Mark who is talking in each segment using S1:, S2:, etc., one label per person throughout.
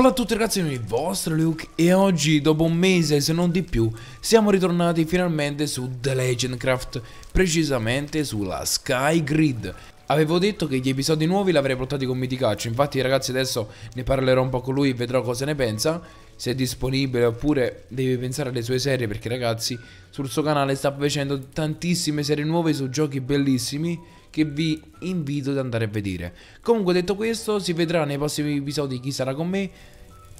S1: Ciao a tutti ragazzi, il vostro Luke e oggi dopo un mese se non di più siamo ritornati finalmente su The Legend Legendcraft, precisamente sulla Sky Grid. Avevo detto che gli episodi nuovi li avrei portati con Miticaccio, infatti ragazzi adesso ne parlerò un po' con lui e vedrò cosa ne pensa, se è disponibile oppure deve pensare alle sue serie perché ragazzi sul suo canale sta facendo tantissime serie nuove su giochi bellissimi che vi invito ad andare a vedere. Comunque detto questo, si vedrà nei prossimi episodi chi sarà con me.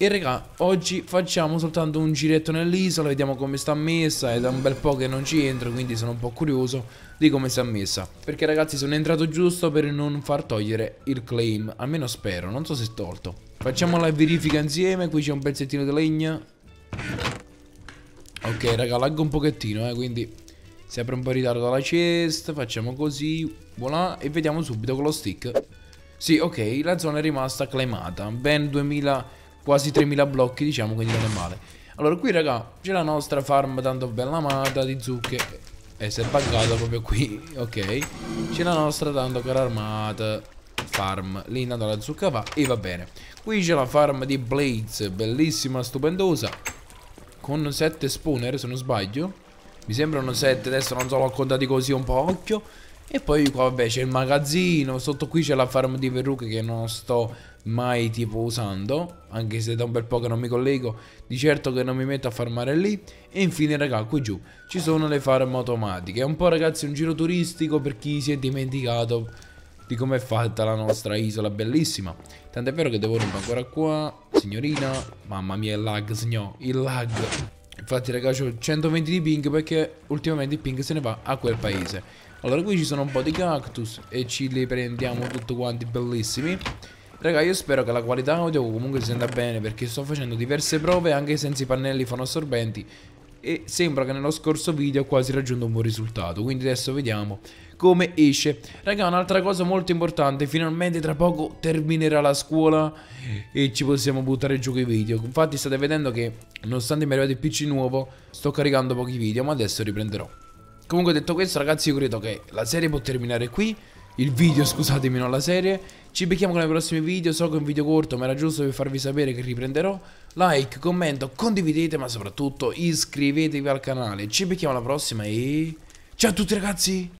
S1: E raga, oggi facciamo soltanto un giretto nell'isola, vediamo come sta messa, è da un bel po' che non ci entro, quindi sono un po' curioso di come sta messa. Perché ragazzi sono entrato giusto per non far togliere il claim, almeno spero, non so se è tolto. Facciamo la verifica insieme, qui c'è un pezzettino di legna. Ok raga, laggo un pochettino, eh, quindi Sempre un po' in ritardo la cesta, facciamo così, voilà, e vediamo subito con lo stick. Sì, ok, la zona è rimasta climata ben 2000, quasi 3000 blocchi, diciamo, quindi non è male. Allora, qui, raga, c'è la nostra farm tanto bella amata di zucche. E eh, si è buggata proprio qui, ok. C'è la nostra tanto cara armata farm. Lì intanto la zucca va e va bene. Qui c'è la farm di Blades, bellissima, stupendosa. Con 7 spawner, se non sbaglio. Mi sembrano 7, adesso non so, l'ho contati così un po' occhio. E poi qua vabbè c'è il magazzino, sotto qui c'è la farm di perruche che non sto mai tipo usando, anche se da un bel po' che non mi collego, di certo che non mi metto a farmare lì. E infine raga, qui giù ci sono le farm automatiche, è un po' ragazzi un giro turistico per chi si è dimenticato di come è fatta la nostra isola bellissima. Tant'è vero che devo rompere ancora qua, signorina, mamma mia il lag signor, il lag. Infatti ragazzi ho 120 di ping perché ultimamente il ping se ne va a quel paese Allora qui ci sono un po' di cactus e ci li prendiamo tutti quanti bellissimi Raga io spero che la qualità audio comunque si senta bene perché sto facendo diverse prove anche senza i pannelli fonoassorbenti E sembra che nello scorso video ho quasi raggiunto un buon risultato quindi adesso vediamo come esce. Raga, un'altra cosa molto importante, finalmente tra poco terminerà la scuola e ci possiamo buttare giù con i video. Infatti state vedendo che nonostante mi è arrivato il PC nuovo, sto caricando pochi video, ma adesso riprenderò. Comunque detto questo ragazzi io credo che la serie può terminare qui il video, scusatemi, non la serie. Ci becchiamo con i prossimi video, so che è un video corto, ma era giusto per farvi sapere che riprenderò. Like, commento, condividete, ma soprattutto iscrivetevi al canale. Ci becchiamo alla prossima e... Ciao a tutti ragazzi!